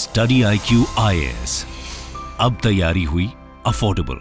Study I Q अब तैयारी हुई अफोर्डेबल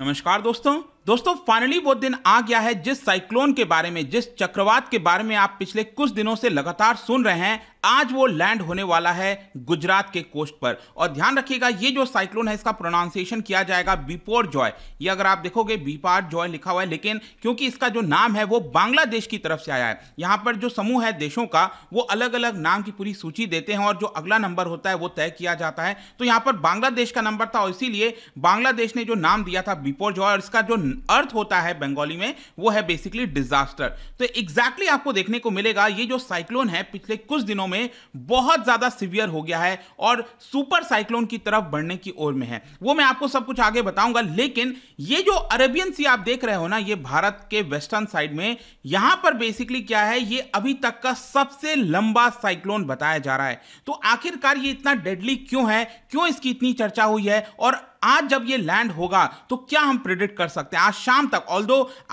नमस्कार दोस्तों दोस्तों फाइनली वो दिन आ गया है जिस साइक्लोन के बारे में जिस चक्रवात के बारे में आप पिछले कुछ दिनों से लगातार सुन रहे हैं आज वो लैंड होने वाला है गुजरात के कोस्ट पर और ध्यान रखिएगा ये जो साइक्लोन है इसका प्रोनाउंसिएशन किया जाएगा बिपोर जॉय ये अगर आप देखोगे बीपार जॉय लिखा हुआ है लेकिन क्योंकि इसका जो नाम है वो बांग्लादेश की तरफ से आया है यहां पर जो समूह है देशों का वो अलग अलग नाम की पूरी सूची देते हैं और जो अगला नंबर होता है वो तय किया जाता है तो यहां पर बांग्लादेश का नंबर था और इसीलिए बांग्लादेश ने जो नाम दिया था बिपोर जॉय और इसका जो अर्थ होता है बंगाली में वो है बेसिकली डिजास्टर तो एग्जैक्टली आपको देखने को मिलेगा ये जो साइक्लोन है पिछले कुछ दिनों दिनों में बहुत ज़्यादा सीवियर हो गया है और सुपर साइक्लोन की तरफ बढ़ने की ओर में है वो मैं आपको सब कुछ आगे बताऊंगा लेकिन ये जो अरेबियन सी आप देख रहे हो ना ये भारत के वेस्टर्न साइड में यहां पर बेसिकली क्या है ये अभी तक का सबसे लंबा साइक्लोन बताया जा रहा है तो आखिरकार ये इतना डेडली क्यों है क्यों इसकी इतनी चर्चा हुई है और आज जब ये लैंड होगा तो क्या हम प्रिडिक्ट कर सकते हैं आज शाम तक ऑल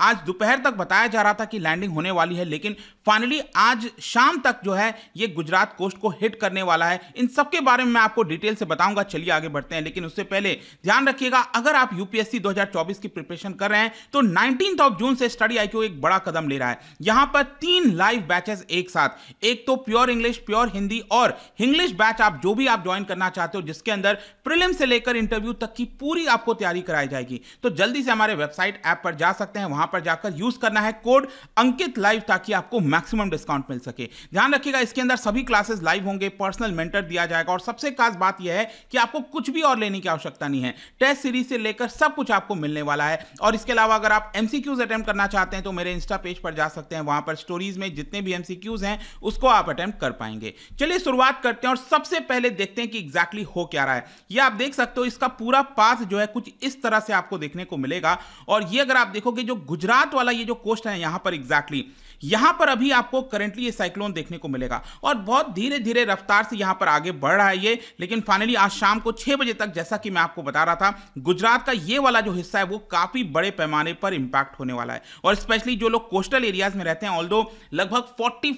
आज दोपहर तक बताया जा रहा था कि लैंडिंग होने वाली है लेकिन फाइनली आज शाम तक जो है ये गुजरात कोस्ट को हिट करने वाला है इन सब के बारे में मैं आपको डिटेल से बताऊंगा चलिए आगे बढ़ते हैं लेकिन उससे पहले ध्यान रखिएगा अगर आप यूपीएससी 2024 की प्रिपरेशन कर रहे हैं तो नाइनटीन ऑफ जून से स्टडी आई एक बड़ा कदम ले रहा है यहां पर तीन लाइव बैचेस एक साथ एक तो प्योर इंग्लिश प्योर हिंदी और इंग्लिश बैच आप जो भी आप ज्वाइन करना चाहते हो जिसके अंदर प्रिलिम से लेकर इंटरव्यू तक की पूरी आपको तैयारी कराई जाएगी तो जल्दी से हमारे वेबसाइट ऐप पर जा सकते हैं वहां पर जाकर यूज करना है कोड अंकित लाइव ताकि आपको मैक्सिमम डिस्काउंट मिल सके ध्यान रखिएगा इसके अंदर सभी क्लासेस लाइव होंगे पर्सनल मेंटर दिया जाएगा और सबसे खास बात यह है कि आपको कुछ भी और लेने की आवश्यकता नहीं है टेस्ट सीरीज से लेकर सब कुछ आपको मिलने वाला है और इसके अलावा अगर आप एमसीक्यूज अटेम्प्ट करना चाहते हैं तो मेरे इंस्टा पेज पर जा सकते हैं वहां पर स्टोरीज में जितने भी एमसीक्यूज हैं उसको आप अटेम्प्ट कर पाएंगे चलिए शुरुआत करते हैं और सबसे पहले देखते हैं कि एग्जैक्टली exactly हो क्या रहा है यह आप देख सकते हो इसका पूरा पाथ जो है कुछ इस तरह से आपको देखने को मिलेगा और ये अगर आप देखोगे जो गुजरात वाला ये जो कोस्ट है यहां पर एग्जैक्टली exactly, यहां पर अभी आपको करेंटली ये साइक्लोन देखने को मिलेगा और बहुत धीरे धीरे रफ्तार से यहां पर आगे बढ़ रहा है ये लेकिन फाइनली आज शाम को छह बजे तक जैसा कि मैं आपको बता रहा था गुजरात का ये वाला जो हिस्सा है वो काफी बड़े पैमाने पर इंपैक्ट होने वाला है और स्पेशली जो लोग कोस्टल एरियाज में रहते हैं ऑल लगभग फोर्टी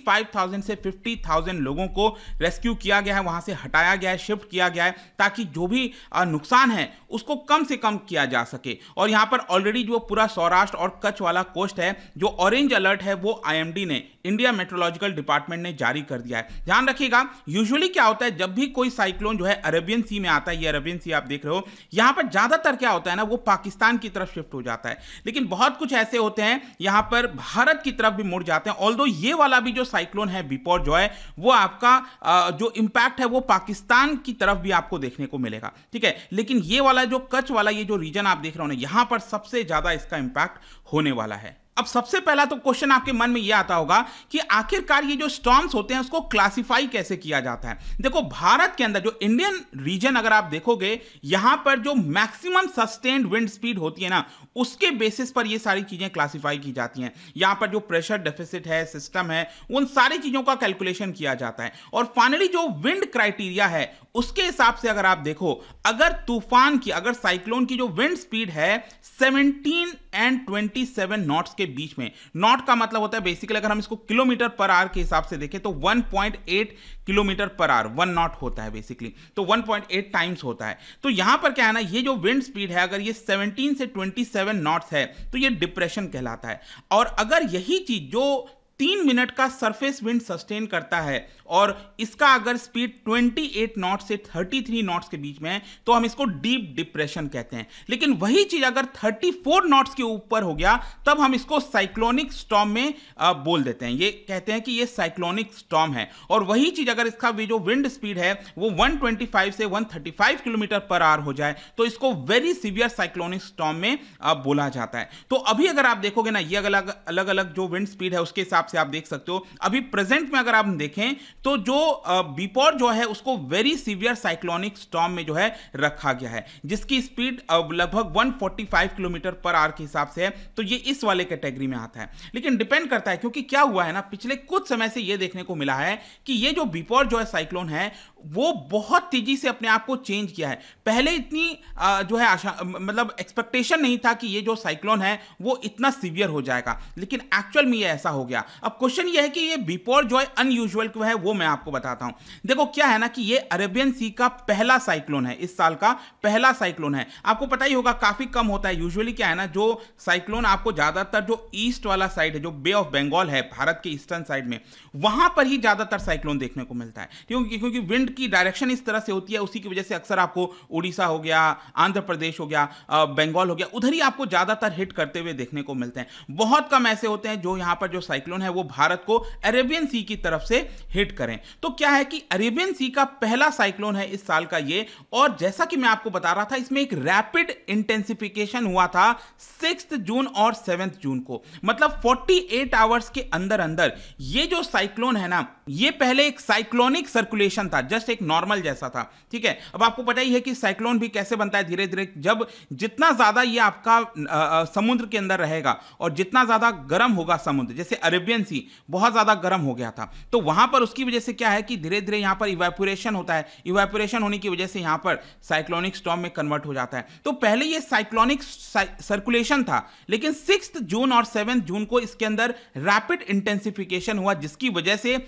से फिफ्टी लोगों को रेस्क्यू किया गया है वहां से हटाया गया है शिफ्ट किया गया है ताकि जो भी नुकसान है उसको कम से कम किया जा सके और यहां पर ऑलरेडी जो पूरा सौराष्ट्र और कच्छ वाला कोस्ट है जो ऑरेंज अलर्ट है वो आईएमडी ने इंडिया मेट्रोलॉजिकल डिपार्टमेंट ने जारी कर दिया है ध्यान रखिएगा यूजुअली क्या होता है जब भी कोई साइक्लोन जो है अरेबियन सी में आता है ये अरेबियन सी आप देख रहे हो यहाँ पर ज़्यादातर क्या होता है ना वो पाकिस्तान की तरफ शिफ्ट हो जाता है लेकिन बहुत कुछ ऐसे होते हैं यहाँ पर भारत की तरफ भी मुड़ जाते हैं ऑल ये वाला भी जो साइक्लोन है बिपोर जो है वो आपका जो इम्पैक्ट है वो पाकिस्तान की तरफ भी आपको देखने को मिलेगा ठीक है लेकिन ये वाला जो कच्छ वाला ये जो रीजन आप देख रहे हो ना यहाँ पर सबसे ज़्यादा इसका इम्पैक्ट होने वाला है अब सबसे पहला तो क्वेश्चन आपके मन में ये आता होगा कि आखिरकार ये जो स्टॉम्स होते हैं उसको क्लासिफाई कैसे किया जाता है देखो भारत के अंदर जो इंडियन रीजन अगर आप देखोगे यहां पर जो मैक्सिमम सस्टेन्ड विंड स्पीड होती है ना उसके बेसिस पर ये सारी चीजें क्लासिफाई की जाती हैं यहां पर जो प्रेशर डेफिसिट है सिस्टम है उन सारी चीजों का कैलकुलेशन किया जाता है और फाइनली जो विंड क्राइटेरिया है उसके हिसाब से अगर आप देखो अगर तूफान की अगर साइक्लोन की जो विंड स्पीड है 17 एंड 27 नॉट्स के बीच में नॉट का मतलब होता है बेसिकली अगर हम इसको किलोमीटर पर आर के हिसाब से देखें तो 1.8 किलोमीटर पर आर वन नॉट होता है बेसिकली तो 1.8 टाइम्स होता है तो यहां पर क्या है ना ये जो विंड स्पीड है अगर ये 17 से 27 नॉट्स है तो ये डिप्रेशन कहलाता है और अगर यही चीज जो तीन मिनट का सरफेस विंड सस्टेन करता है और इसका अगर स्पीड 28 नॉट से 33 नॉट्स के बीच में है तो हम इसको डीप डिप्रेशन कहते हैं लेकिन वही चीज अगर 34 नॉट्स के ऊपर हो गया तब हम इसको साइक्लोनिक स्टॉम में बोल देते हैं ये कहते हैं कि ये साइक्लोनिक स्टॉम है और वही चीज अगर इसका जो विंड स्पीड है वो 125 से 135 किलोमीटर पर आवर हो जाए तो इसको वेरी सीवियर साइक्लोनिक स्टॉम में बोला जाता है तो अभी अगर आप देखोगे ना ये अलग अलग अलग जो विंड स्पीड है उसके हिसाब से आप देख सकते हो अभी प्रेजेंट में अगर आप देखें तो जो बीपोर जो है उसको वेरी सीवियर साइक्लोनिक स्टॉम में जो है रखा गया है जिसकी स्पीड लगभग 145 किलोमीटर पर आर के हिसाब से है तो ये इस वाले कैटेगरी में आता है लेकिन डिपेंड करता है क्योंकि क्या हुआ है ना पिछले कुछ समय से ये देखने को मिला है कि ये जो बीपोर जो है साइक्लोन है वो बहुत तेजी से अपने आप को चेंज किया है पहले इतनी जो है आशा मतलब एक्सपेक्टेशन नहीं था कि ये जो साइक्लोन है वो इतना सीवियर हो जाएगा लेकिन एक्चुअल में ये ऐसा हो गया अब क्वेश्चन ये है कि ये बिपोर जो है अनयूजल है वो मैं आपको बताता हूँ देखो क्या है ना कि ये अरेबियन सी का पहला साइक्लोन है इस साल का पहला साइक्लोन है आपको पता ही होगा काफ़ी कम होता है यूजअली क्या है ना जो साइक्लोन आपको ज़्यादातर जो ईस्ट वाला साइड है जो बे ऑफ बंगाल है भारत के ईस्टर्न साइड में वहाँ पर ही ज़्यादातर साइक्लोन देखने को मिलता है क्योंकि क्योंकि विंड विंड की डायरेक्शन इस तरह से होती है उसी की वजह से अक्सर आपको उड़ीसा हो गया आंध्र प्रदेश हो गया बंगाल हो गया उधर ही आपको ज़्यादातर हिट करते हुए देखने को मिलते हैं बहुत कम ऐसे होते हैं जो यहाँ पर जो साइक्लोन है वो भारत को अरेबियन सी की तरफ से हिट करें तो क्या है कि अरेबियन सी का पहला साइक्लोन है इस साल का ये और जैसा कि मैं आपको बता रहा था इसमें एक रैपिड इंटेंसिफिकेशन हुआ था सिक्स जून और सेवेंथ जून को मतलब 48 आवर्स के अंदर अंदर ये जो साइक्लोन है ना ये पहले एक साइक्लोनिक सर्कुलेशन था जस्ट एक नॉर्मल जैसा था ठीक है अब आपको पता ही है कि साइक्लोन भी कैसे बनता है धीरे धीरे जब जितना ज़्यादा ये आपका समुद्र के अंदर रहेगा और जितना ज़्यादा गर्म होगा समुद्र जैसे अरेबियन सी बहुत ज़्यादा गर्म हो गया था तो वहां पर उसकी वजह से क्या है कि धीरे धीरे यहां पर इवेपोरेशन होता है इवेपोरेशन होने की वजह से यहां पर साइक्लोनिक स्टॉम में कन्वर्ट हो जाता है तो पहले यह साइक्लोनिक सर्कुलेशन था लेकिन सिक्स जून और सेवन जून को इसके अंदर रैपिड इंटेंसिफिकेशन हुआ जिसकी वजह से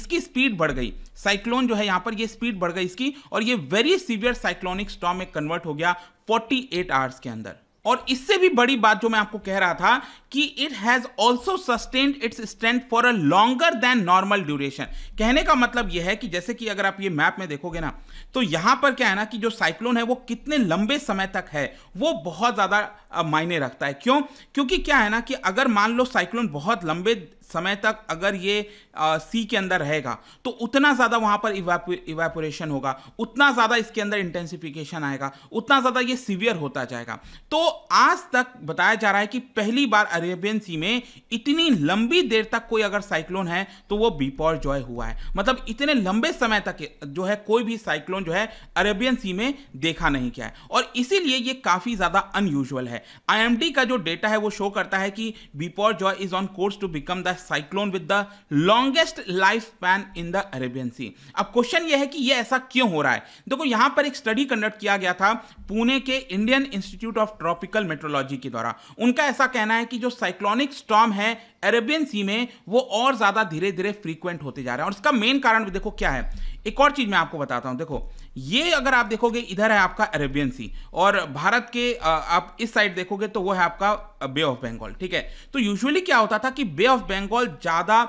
इसकी स्पीड बढ़ गई साइक्लोन जो है यहां पर ये स्पीड बढ़ गई इसकी और ये वेरी सीवियर साइक्लोनिक स्टॉम में कन्वर्ट हो गया 48 एट आवर्स के अंदर और इससे भी बड़ी बात जो मैं आपको कह रहा था कि it has also sustained its strength for a longer than normal duration कहने का मतलब यह है कि जैसे कि अगर आप ये मैप में देखोगे ना तो यहां पर क्या है ना कि जो साइक्लोन है वो कितने लंबे समय तक है वो बहुत ज्यादा मायने रखता है क्यों क्योंकि क्या है ना कि अगर मान लो साइक्लोन बहुत लंबे समय तक अगर ये आ, सी के अंदर रहेगा तो उतना ज़्यादा वहाँ पर इवेपोरेशन होगा उतना ज़्यादा इसके अंदर इंटेंसिफिकेशन आएगा उतना ज़्यादा ये सीवियर होता जाएगा तो आज तक बताया जा रहा है कि पहली बार अरेबियन सी में इतनी लंबी देर तक कोई अगर साइक्लोन है तो वो बीपॉर जॉय हुआ है मतलब इतने लंबे समय तक जो है कोई भी साइक्लोन जो है अरेबियन सी में देखा नहीं गया है और इसीलिए ये काफ़ी ज़्यादा अनयूजल है आई का जो डेटा है वो शो करता है कि Biparjoy is on course to become the cyclone with the longest life span in the Arabian Sea अब क्वेश्चन यह है कि यह ऐसा क्यों हो रहा है देखो तो यहां पर एक स्टडी कंडक्ट किया गया था पुणे के Indian Institute of Tropical Meteorology के द्वारा उनका ऐसा कहना है कि जो साइक्लोनिक स्टॉम है अरेबियन सी में वो और ज्यादा धीरे धीरे फ्रीक्वेंट होते जा रहे हैं और इसका मेन कारण भी देखो क्या है एक और चीज मैं आपको बताता हूं देखो ये अगर आप देखोगे इधर है आपका अरेबियन सी और भारत के आप इस साइड देखोगे तो वो है आपका बे ऑफ बंगाल ठीक है तो यूजुअली क्या होता था कि बे ऑफ बंगाल ज़्यादा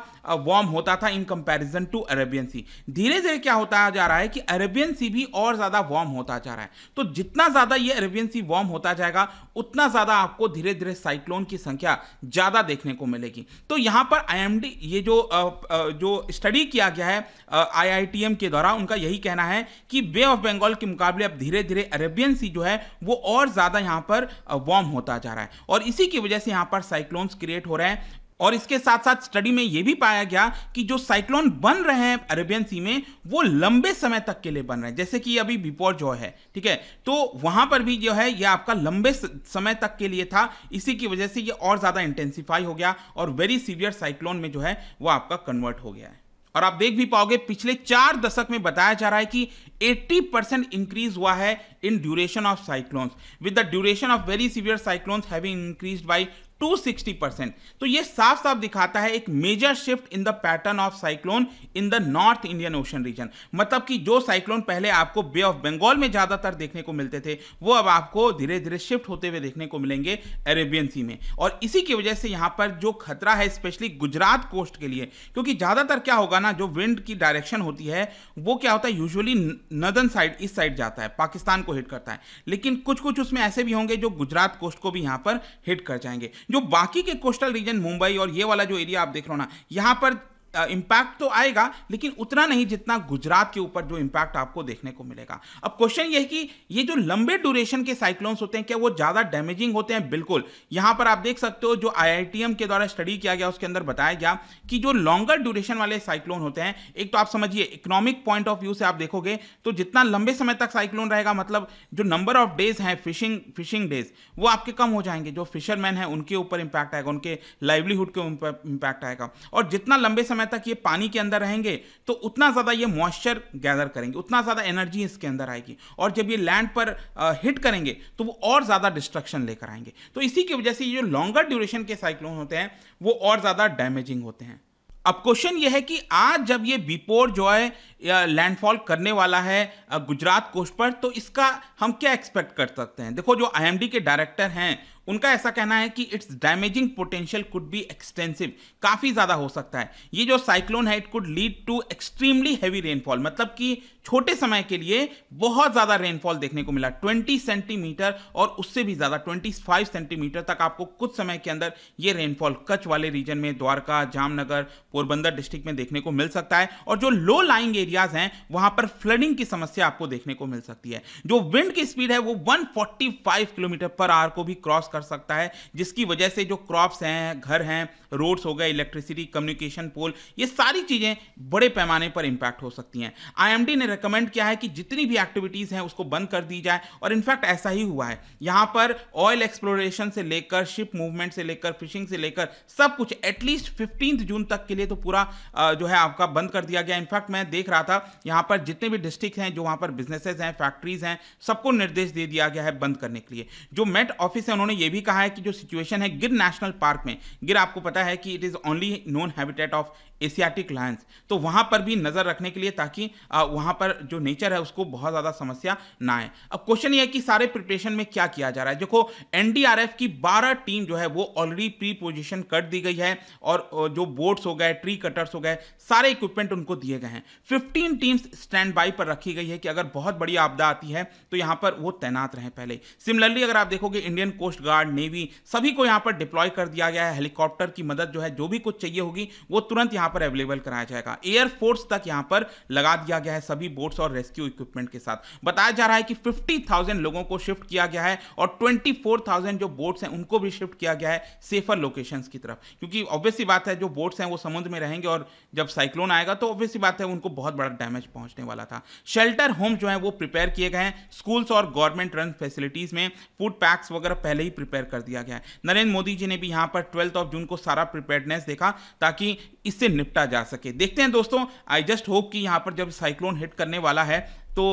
वार्म होता था in comparison to Arabian Sea धीरे धीरे क्या होता जा रहा है कि अरेबियन सी भी और ज़्यादा वार्म होता जा रहा है तो जितना ज़्यादा ये अरेबियन सी वार्म होता जाएगा उतना ज़्यादा आपको धीरे धीरे साइक्लोन की संख्या ज़्यादा देखने को मिलेगी तो यहां पर आई ये जो uh, uh, जो स्टडी किया गया है आई uh, के द्वारा उनका यही कहना है कि बे ऑफ बंगाल के मुकाबले अब धीरे धीरे अरेबियन सी जो है वो और ज़्यादा यहां पर वार्म होता जा रहा है और इस इसी की वजह से यहां पर साइक्लोन्स क्रिएट हो रहे हैं और इसके साथ साथ स्टडी में यह भी पाया गया कि जो साइक्लोन बन रहे हैं अरेबियन सी में वो लंबे समय तक के लिए बन रहे हैं जैसे कि अभी बिपोर जो है ठीक है तो वहां पर भी जो है यह आपका लंबे समय तक के लिए था इसी की वजह से ये और ज्यादा इंटेंसिफाई हो गया और वेरी सीवियर साइक्लोन में जो है वह आपका कन्वर्ट हो गया है और आप देख भी पाओगे पिछले चार दशक में बताया जा रहा है कि 80 परसेंट इंक्रीज हुआ है in duration of cyclones with the duration of very severe cyclones having increase by two sixty percent तो ये साफ साफ दिखाता है एक major shift in the pattern of cyclone in the north Indian Ocean region मतलब कि जो साइक्लोन पहले आपको बे ऑफ बंगाल में ज़्यादातर देखने को मिलते थे वो अब आपको धीरे धीरे शिफ्ट होते हुए देखने को मिलेंगे अरेबियन सी में और इसी की वजह से यहाँ पर जो खतरा है स्पेशली गुजरात कोस्ट के लिए क्योंकि ज़्यादातर क्या होगा ना जो विंड की डायरेक्शन होती है वो क्या होता है यूजली नदन साइड इस साइड जाता है पाकिस्तान को हिट करता है लेकिन कुछ कुछ उसमें ऐसे भी होंगे जो गुजरात कोस्ट को भी यहाँ पर हिट कर जाएंगे जो बाकी के कोस्टल रीजन मुंबई और ये वाला जो एरिया आप देख रहे हो ना यहाँ पर इम्पैक्ट तो आएगा लेकिन उतना नहीं जितना गुजरात के ऊपर जो इम्पैक्ट आपको देखने को मिलेगा अब क्वेश्चन यह कि ये जो लंबे ड्यूरेशन के साइक्लोन्स होते हैं क्या वो ज़्यादा डैमेजिंग होते हैं बिल्कुल यहाँ पर आप देख सकते हो जो आईआईटीएम के द्वारा स्टडी किया गया उसके अंदर बताया गया कि जो लॉन्गर ड्यूरेशन वाले साइक्लोन होते हैं एक तो आप समझिए इकोनॉमिक पॉइंट ऑफ व्यू से आप देखोगे तो जितना लंबे समय तक साइक्लोन रहेगा मतलब जो नंबर ऑफ डेज हैं फिशिंग फिशिंग डेज वो आपके कम हो जाएंगे जो फिशरमैन है उनके ऊपर इंपैक्ट आएगा उनके लाइवलीहुड के ऊपर इंपैक्ट आएगा और जितना लंबे समय समय तक ये पानी के अंदर रहेंगे तो उतना ज़्यादा ये मॉइस्चर गैदर करेंगे उतना ज़्यादा एनर्जी इसके अंदर आएगी और जब ये लैंड पर हिट करेंगे तो वो और ज़्यादा डिस्ट्रक्शन लेकर आएंगे तो इसी की वजह से ये जो लॉन्गर ड्यूरेशन के साइक्लोन होते हैं वो और ज़्यादा डैमेजिंग होते हैं अब क्वेश्चन यह है कि आज जब ये बीपोर जो है लैंडफॉल करने वाला है गुजरात कोस्ट पर तो इसका हम क्या एक्सपेक्ट कर सकते हैं देखो जो आईएमडी के डायरेक्टर हैं उनका ऐसा कहना है कि its damaging potential could be extensive काफ़ी ज़्यादा हो सकता है ये जो साइक्लोन है it could lead to extremely heavy rainfall मतलब कि छोटे समय के लिए बहुत ज़्यादा रेनफॉल देखने को मिला 20 सेंटीमीटर और उससे भी ज़्यादा 25 सेंटीमीटर तक आपको कुछ समय के अंदर ये रेनफॉल कच्छ वाले रीजन में द्वारका जामनगर पोरबंदर डिस्ट्रिक्ट में देखने को मिल सकता है और जो लो लाइंग एरियाज हैं वहां पर फ्लडिंग की समस्या आपको देखने को मिल सकती है जो विंड की स्पीड है वो 145 किलोमीटर पर आवर को भी क्रॉस कर सकता है जिसकी वजह से जो क्रॉप्स हैं घर हैं रोड्स हो गए इलेक्ट्रिसिटी कम्युनिकेशन पोल ये सारी चीज़ें बड़े पैमाने पर इंपैक्ट हो सकती हैं आईएमडी ने रिकमेंड किया है कि जितनी भी एक्टिविटीज़ हैं उसको बंद कर दी जाए और इनफैक्ट ऐसा ही हुआ है यहाँ पर ऑयल एक्सप्लोरेशन से लेकर शिप मूवमेंट से लेकर फिशिंग से लेकर सब कुछ एटलीस्ट फिफ्टीन जून तक के लिए तो पूरा जो है आपका बंद कर दिया गया इनफैक्ट मैं देख रहा था यहाँ पर जितने भी डिस्ट्रिक्ट हैं जो वहाँ पर बिजनेसेस हैं फैक्ट्रीज हैं सबको निर्देश दे दिया गया है बंद करने के लिए जो मेट ऑफिस है उन्होंने ये भी कहा है कि जो सिचुएशन है गिर नेशनल पार्क में गिर आपको पता है कि it is only known habitat of Asiatic lions तो वहाँ पर भी नज़र रखने के लिए ताकि वहाँ पर जो नेचर है उसको बहुत ज़्यादा समस्या ना आए अब क्वेश्चन ये है कि सारे प्रिपरेशन में क्या किया जा रहा है देखो एनडीआरएफ की 12 टीम जो है वो ऑलरेडी प्री पोजिशन कर दी गई है और जो बोट्स हो गए ट्री कटर्स हो गए सारे इक्विपमेंट उनको दिए गए हैं फिफ्टीन टीम्स स्टैंड बाई पर रखी गई है कि अगर बहुत बड़ी आपदा आती है तो यहाँ पर वो तैनात रहें पहले सिमिलरली अगर आप देखोगे इंडियन कोस्ट गार्ड नेवी सभी को यहाँ पर डिप्लॉय कर दिया गया है हेलीकॉप्टर की मदद जो है जो भी कुछ चाहिए होगी वो तुरंत यहाँ यहां पर अवेलेबल कराया जाएगा एयरफोर्स तक यहां पर लगा दिया गया है सभी बोट्स और रेस्क्यू इक्विपमेंट के साथ बताया जा रहा है कि 50,000 लोगों को शिफ्ट किया गया है और 24,000 जो बोट्स हैं उनको भी शिफ्ट किया गया है सेफर लोकेशन की तरफ क्योंकि ऑब्वियसली बात है जो बोट्स हैं वो समुद्र में रहेंगे और जब साइक्लोन आएगा तो ऑब्वियसली बात है उनको बहुत बड़ा डैमेज पहुंचने वाला था शेल्टर होम जो है वो प्रिपेयर किए गए हैं स्कूल्स और गवर्नमेंट रन फैसिलिटीज में फूड पैक्स वगैरह पहले ही प्रिपेयर कर दिया गया है नरेंद्र मोदी जी ने भी यहां पर ट्वेल्थ ऑफ जून को सारा प्रिपेयरनेस देखा ताकि इससे निपटा जा सके देखते हैं दोस्तों आई जस्ट होप कि यहाँ पर जब साइक्लोन हिट करने वाला है तो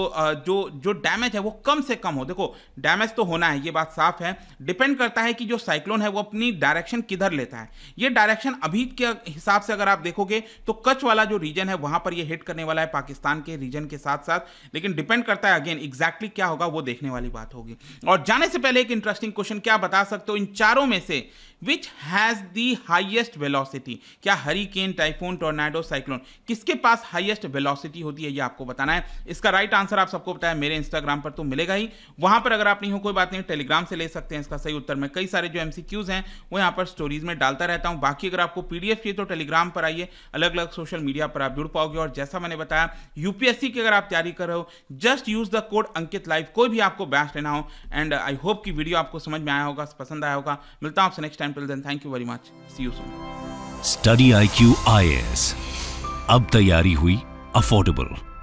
जो जो डैमेज है वो कम से कम हो देखो डैमेज तो होना है ये बात साफ है डिपेंड करता है कि जो साइक्लोन है वो अपनी डायरेक्शन किधर लेता है ये डायरेक्शन अभी के हिसाब से अगर आप देखोगे तो कच्छ वाला जो रीजन है वहां पर ये हिट करने वाला है पाकिस्तान के रीजन के साथ साथ लेकिन डिपेंड करता है अगेन एग्जैक्टली exactly क्या होगा वो देखने वाली बात होगी और जाने से पहले एक इंटरेस्टिंग क्वेश्चन क्या बता सकते हो इन चारों में से which has the highest velocity क्या हरिकेन टाइफून टोर्नाडो साइक्लोन किसके पास हाइएस्ट वेलोसिटी होती है ये आपको बताना है इसका राइट right आंसर आप सबको बताया मेरे इंस्टाग्राम पर तो मिलेगा ही वहां पर अगर आप नहीं हो कोई बात नहीं टेलीग्राम से ले सकते हैं इसका सही उत्तर मैं कई सारे जो एम हैं वो यहाँ पर स्टोरीज में डालता रहता हूँ बाकी अगर आपको पी चाहिए तो टेलीग्राम पर आइए अलग अलग सोशल मीडिया पर आप जुड़ पाओगे और जैसा मैंने बताया यूपीएससी की अगर आप तैयारी कर रहे हो just use the code Ankit live कोई भी आपको बैच लेना हो एंड आई होप कि वीडियो आपको समझ में आया होगा पसंद आया होगा मिलता हूँ आपसे next time sample, then thank you very much. See you soon. Study IQ IS. अब तैयारी हुई अफोर्डेबल